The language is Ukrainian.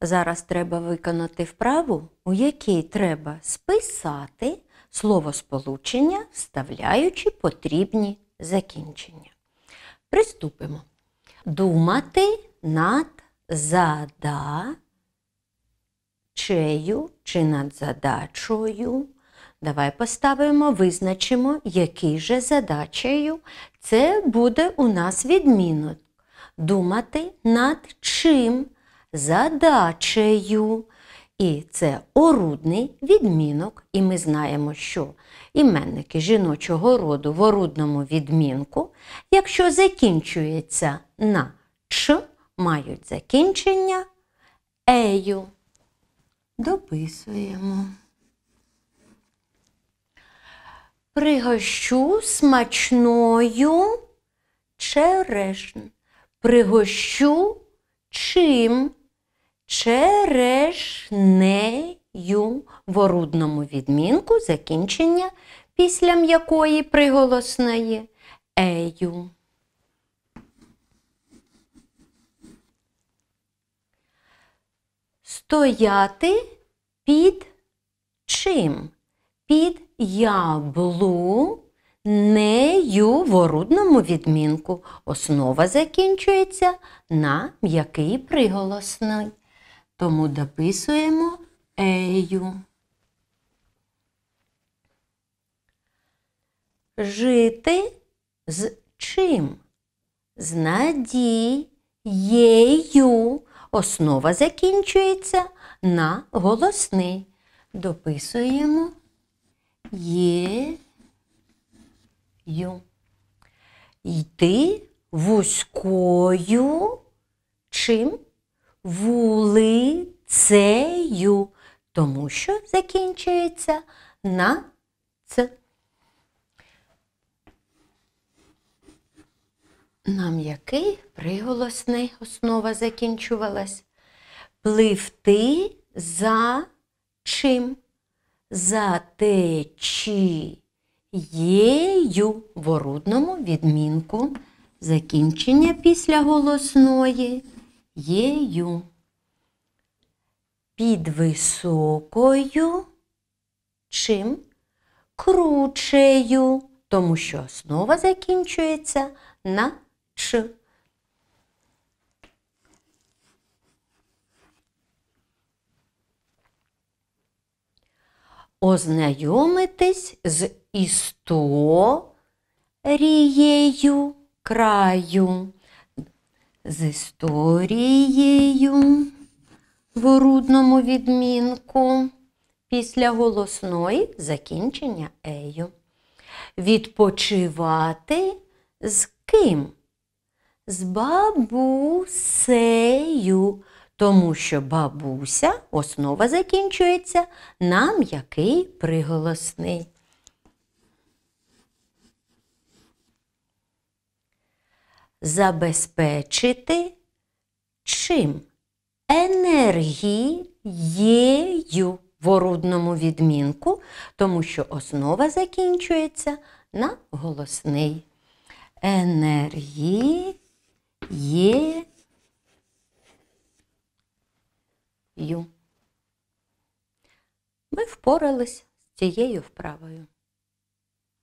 Зараз треба виконати вправу, у якій треба списати слово сполучення, вставляючи потрібні закінчення. Приступимо. Думати над задачею чи над задачою. Давай поставимо, визначимо, який же задачею. Це буде у нас відмінок. Думати над чим задачею. І це орудний відмінок, і ми знаємо, що іменники жіночого роду в орудному відмінку, якщо закінчується на Ч, мають закінчення ею. Дописуємо. Пригощу смачною черешн. Пригощу чим? черешнею в орудному відмінку закінчення, після м'якої приголосної ею. Стояти під чим? Під яблу нею в орудному відмінку. Основа закінчується на м'який приголосний тому дописуємо ею. Жити з чим? З надією. Основа закінчується на голосний. Дописуємо є. ю. Йти вузькою чим? вулицею, тому що закінчується на ц. На м'який приголосний основа закінчувалась. Пливти за чим? За течією в орудному відмінку. Закінчення після голосної єю. Під високою чим кручею, тому що основа закінчується на Ч. Ознайомитись з історією краю з історією в орудному відмінку після голосної закінчення ею. Відпочивати з ким? З бабусею, тому що бабуся основа закінчується на м'який приголосний. забезпечити чим? Енергією в орудному відмінку, тому що основа закінчується на голосний. Енергією. Ми впорались з цією вправою.